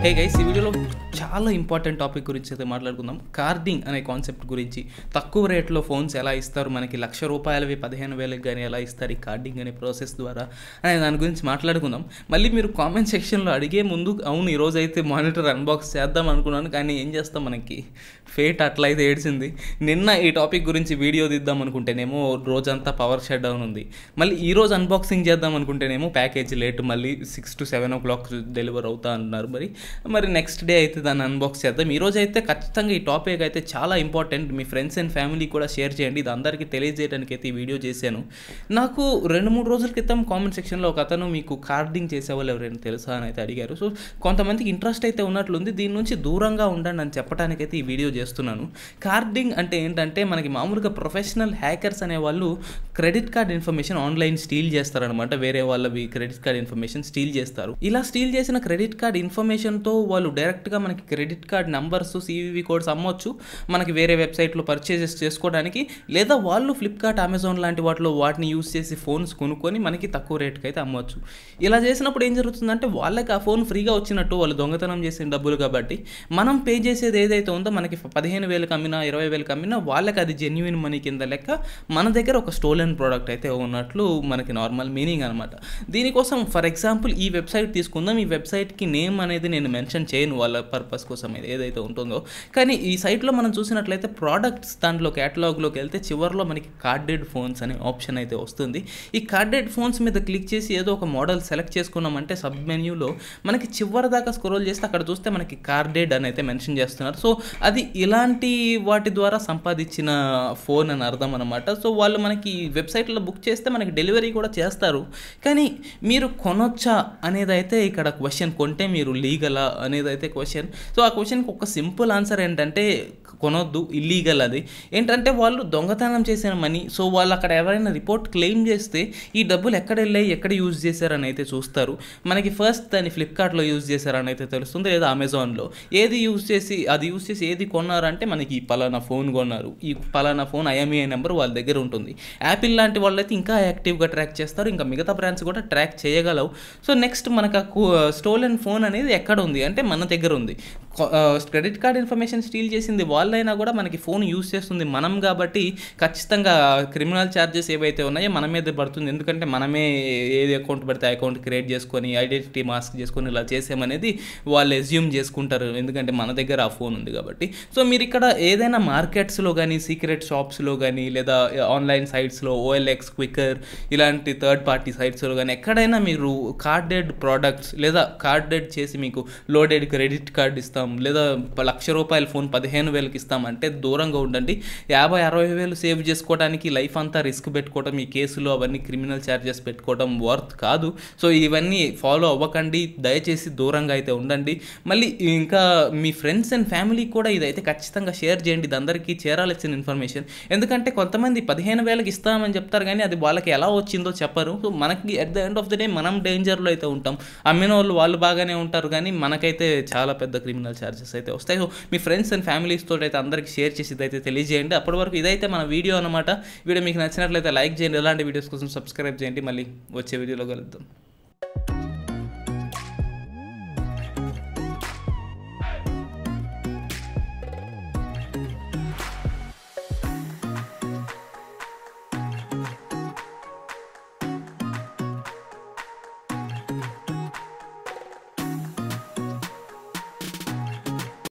है guys video लोग చాలా ఇంపార్టెంట్ టాపిక్ గురించి అయితే మాట్లాడుకుందాం కార్డింగ్ అనే కాన్సెప్ట్ గురించి తక్కువ రేట్లో ఫోన్స్ ఎలా ఇస్తారు మనకి లక్ష రూపాయలవి పదిహేను వేలకు కానీ ఎలా ఇస్తారు ఈ కార్డింగ్ అనే ప్రాసెస్ ద్వారా అనే దాని గురించి మాట్లాడుకుందాం మళ్ళీ మీరు కామెంట్ సెక్షన్లో అడిగే ముందు అవును ఈరోజు అయితే మానిటర్ అన్బాక్స్ చేద్దాం అనుకున్నాను కానీ ఏం చేస్తాం మనకి ఫేట్ అట్లయితే ఏడ్చింది నిన్న ఈ టాపిక్ గురించి వీడియో తీద్దాం అనుకుంటేనేమో రోజంతా పవర్ షట్ డౌన్ ఉంది మళ్ళీ ఈరోజు అన్బాక్సింగ్ చేద్దాం అనుకుంటేనేమో ప్యాకేజ్ లేట్ మళ్ళీ six to seven o'clock deliver అవుతా అంటున్నారు మరి మరి నెక్స్ట్ డే అయితే దాన్ని అన్బాక్స్ చేద్దాం అయితే ఖచ్చితంగా ఈ టాపిక్ అయితే చాలా ఇంపార్టెంట్ మీ ఫ్రెండ్స్ అండ్ ఫ్యామిలీ కూడా షేర్ చేయండి ఇది అందరికీ తెలియజేయడానికి అయితే ఈ వీడియో చేశాను నాకు రెండు మూడు రోజుల క్రితం కామెంట్ సెక్షన్లో ఒక అతను మీకు కార్డింగ్ చేసేవాళ్ళు ఎవరైనా తెలుసా అని అయితే అడిగారు సో కొంతమందికి ఇంట్రెస్ట్ అయితే ఉన్నట్లుంది దీని నుంచి దూరంగా ఉండండి అని చెప్పడానికైతే ఈ వీడియో చేస్తున్నాను కార్డింగ్ అంటే ఏంటంటే మనకి మామూలుగా ప్రొఫెషనల్ హ్యాకర్స్ అనే వాళ్ళు credit card information online steal చేస్తారనమాట వేరే వాళ్ళవి క్రెడిట్ కార్డ్ ఇన్ఫర్మేషన్ స్టీల్ చేస్తారు ఇలా స్టీల్ చేసిన క్రెడిట్ కార్డ్ ఇన్ఫర్మేషన్తో వాళ్ళు డైరెక్ట్గా మనకి credit card numbers CVV codes అమ్మొచ్చు మనకి వేరే వెబ్సైట్లో పర్చేజెస్ చేసుకోవడానికి లేదా వాళ్ళు ఫ్లిప్కార్ట్ అమెజాన్ లాంటి వాటిలో వాటిని యూస్ చేసి ఫోన్స్ కొనుక్కొని మనకి తక్కువ రేట్కి అయితే అమ్మవచ్చు ఇలా చేసినప్పుడు ఏం జరుగుతుందంటే వాళ్ళకి ఆ ఫోన్ ఫ్రీగా వచ్చినట్టు వాళ్ళు దొంగతనం చేసిన డబ్బులు కాబట్టి మనం పే చేసేది ఏదైతే ఉందో మనకి పదిహేను వేలకు అమ్మినా ఇరవై వేలకు అమ్మినా వాళ్ళకి అది జెన్యున్ మనీ కింద లెక్క మన దగ్గర ఒక స్టోలెన్ ప్రోడక్ట్ అయితే ఉన్నట్లు మనకి నార్మల్ మీనింగ్ అనమాట దీనికోసం ఫర్ ఎగ్జాంపుల్ ఈ వెబ్సైట్ తీసుకుందాం ఈ వెబ్సైట్కి నేమ్ అనేది నేను మెన్షన్ చేయను వాళ్ళ పర్పస్ పర్పస్ కోసం ఏదైతే ఉంటుందో కానీ ఈ సైట్లో మనం చూసినట్లయితే ప్రోడక్ట్స్ దాంట్లో క్యాటలాగ్లోకి వెళ్తే చివరిలో మనకి కార్డెడ్ ఫోన్స్ అనే ఆప్షన్ అయితే వస్తుంది ఈ కార్డెడ్ ఫోన్స్ మీద క్లిక్ చేసి ఏదో ఒక మోడల్ సెలెక్ట్ చేసుకున్నామంటే సబ్ మెన్యూలో మనకి చివరి దాకా స్క్రోల్ చేస్తే అక్కడ చూస్తే మనకి కార్డెడ్ అని అయితే మెన్షన్ చేస్తున్నారు సో అది ఇలాంటి వాటి ద్వారా సంపాదించిన ఫోన్ అని అర్థం అనమాట సో వాళ్ళు మనకి వెబ్సైట్లో బుక్ చేస్తే మనకి డెలివరీ కూడా చేస్తారు కానీ మీరు కొనొచ్చా అనేది అయితే ఇక్కడ క్వశ్చన్ కొంటే మీరు లీగలా అనేది అయితే క్వశ్చన్ సో ఆ క్వశ్చన్కి ఒక సింపుల్ ఆన్సర్ ఏంటంటే కొనొద్దు ఇల్లీగల్ అది ఏంటంటే వాళ్ళు దొంగతనం చేసిన మనీ సో వాళ్ళు అక్కడ ఎవరైనా రిపోర్ట్ క్లెయిమ్ చేస్తే ఈ డబ్బులు ఎక్కడ వెళ్ళాయి ఎక్కడ యూజ్ చేశారని అయితే చూస్తారు మనకి ఫస్ట్ దాన్ని ఫ్లిప్కార్ట్లో యూజ్ చేశారని అయితే తెలుస్తుంది లేదా అమెజాన్లో ఏది యూజ్ చేసి అది యూజ్ చేసి ఏది కొన్నారంటే మనకి ఈ పలానా ఫోన్ కొన్నారు ఈ పలానా ఫోన్ ఐఎంఏ నెంబర్ వాళ్ళ దగ్గర ఉంటుంది యాపిల్ లాంటి వాళ్ళైతే ఇంకా యాక్టివ్గా ట్రాక్ చేస్తారు ఇంకా మిగతా బ్రాండ్స్ కూడా ట్రాక్ చేయగలవు సో నెక్స్ట్ మనకు ఆ స్టోలెన్ ఫోన్ అనేది ఎక్కడ ఉంది అంటే మన దగ్గర ఉంది క్రెడిట్ కార్డ్ ఇన్ఫర్మేషన్ స్టీల్ చేసింది వాళ్ళైనా కూడా మనకి ఫోన్ యూస్ చేస్తుంది మనం కాబట్టి ఖచ్చితంగా క్రిమినల్ ఛార్జెస్ ఏవైతే ఉన్నాయో మన మీద పడుతుంది ఎందుకంటే మనమే ఏది అకౌంట్ పడితే అకౌంట్ క్రియేట్ చేసుకొని ఐడెంటిటీ మాస్క్ చేసుకొని ఇలా చేసామనేది వాళ్ళు ఎజ్యూమ్ చేసుకుంటారు ఎందుకంటే మన దగ్గర ఆ ఫోన్ ఉంది కాబట్టి సో మీరు ఇక్కడ ఏదైనా మార్కెట్స్లో కానీ సీక్రెట్ షాప్స్లో కానీ లేదా ఆన్లైన్ సైట్స్లో ఓఎల్ఎక్స్ క్విక్కర్ ఇలాంటి థర్డ్ పార్టీ సైట్స్లో కానీ ఎక్కడైనా మీరు కార్డెడ్ ప్రోడక్ట్స్ లేదా కార్డెడ్ చేసి మీకు లోడెడ్ క్రెడిట్ కార్డ్ ఇస్తాం ఇస్తాం లేదా లక్ష రూపాయల ఫోన్ పదిహేను వేలకు ఇస్తాం అంటే దూరంగా ఉండండి యాభై అరవై వేలు సేవ్ చేసుకోవడానికి లైఫ్ అంతా రిస్క్ పెట్టుకోవడం ఈ కేసులో అవన్నీ క్రిమినల్ ఛార్జెస్ పెట్టుకోవడం వర్త్ కాదు సో ఇవన్నీ ఫాలో అవ్వకండి దయచేసి దూరంగా అయితే ఉండండి మళ్ళీ ఇంకా మీ ఫ్రెండ్స్ అండ్ ఫ్యామిలీ కూడా ఇదైతే ఖచ్చితంగా షేర్ చేయండి ఇది అందరికీ చేరాల్సిన ఇన్ఫర్మేషన్ ఎందుకంటే కొంతమంది పదిహేను వేలకు ఇస్తామని చెప్తారు కానీ అది వాళ్ళకి ఎలా వచ్చిందో చెప్పరు సో మనకి at the end of the day మనం డేంజర్లో అయితే ఉంటాం అమ్మిన వాళ్ళు వాళ్ళు బాగానే ఉంటారు కానీ మనకైతే చాలా పెద్ద క్రిమినల్ అడిషనల్ ఛార్జెస్ అయితే వస్తాయి సో మీ ఫ్రెండ్స్ అండ్ ఫ్యామిలీస్ తోటి అయితే అందరికీ షేర్ చేసి ఇదైతే తెలియజేయండి అప్పటి వరకు ఇదైతే మన వీడియో అనమాట వీడియో మీకు నచ్చినట్లయితే లైక్ చేయండి ఇలాంటి వీడియోస్ కోసం సబ్స్క్రైబ్ చేయండి మళ్ళీ వచ్చే వీడియోలో కలుద్దాం